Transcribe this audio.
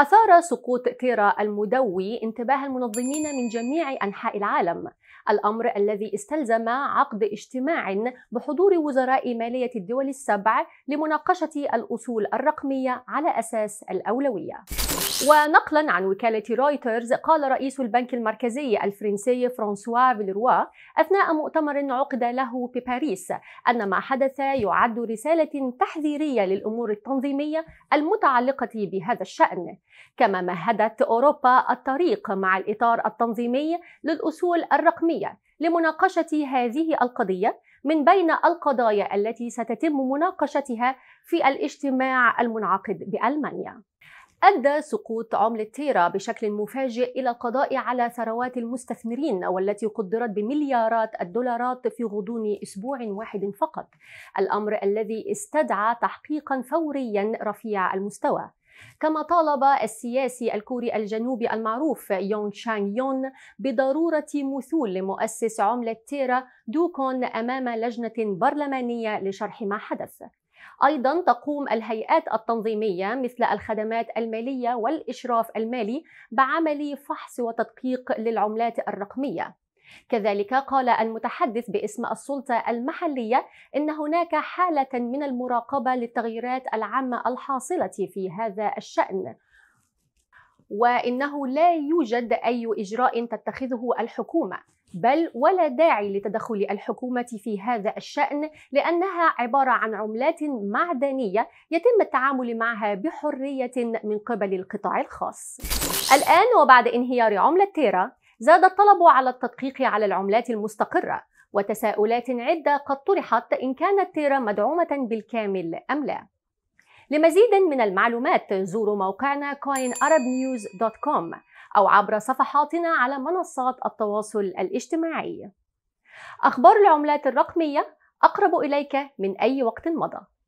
أثار سقوط تيرا المدوي انتباه المنظمين من جميع أنحاء العالم الأمر الذي استلزم عقد اجتماع بحضور وزراء مالية الدول السبع لمناقشة الأصول الرقمية على أساس الأولوية ونقلا عن وكالة رويترز قال رئيس البنك المركزي الفرنسي فرانسوا فيلروا أثناء مؤتمر عقد له بباريس أن ما حدث يعد رسالة تحذيرية للأمور التنظيمية المتعلقة بهذا الشأن كما مهدت أوروبا الطريق مع الإطار التنظيمي للأصول الرقمية لمناقشة هذه القضية من بين القضايا التي ستتم مناقشتها في الاجتماع المنعقد بألمانيا أدى سقوط عملة تيرا بشكل مفاجئ إلى القضاء على ثروات المستثمرين والتي قدرت بمليارات الدولارات في غضون أسبوع واحد فقط الأمر الذي استدعى تحقيقا فوريا رفيع المستوى كما طالب السياسي الكوري الجنوبي المعروف يونغ شانغ يون بضرورة مثول لمؤسس عملة تيرا دوكون أمام لجنة برلمانية لشرح ما حدث ايضا تقوم الهيئات التنظيميه مثل الخدمات الماليه والاشراف المالي بعمل فحص وتدقيق للعملات الرقميه كذلك قال المتحدث باسم السلطة المحلية إن هناك حالة من المراقبة للتغييرات العامة الحاصلة في هذا الشأن وإنه لا يوجد أي إجراء تتخذه الحكومة بل ولا داعي لتدخل الحكومة في هذا الشأن لأنها عبارة عن عملات معدنية يتم التعامل معها بحرية من قبل القطاع الخاص. الآن وبعد انهيار عملة تيرا زاد الطلب على التدقيق على العملات المستقرة وتساؤلات عدة قد طرحت إن كانت تيرا مدعومة بالكامل أم لا لمزيد من المعلومات زوروا موقعنا coinarabnews.com أو عبر صفحاتنا على منصات التواصل الاجتماعي أخبار العملات الرقمية أقرب إليك من أي وقت مضى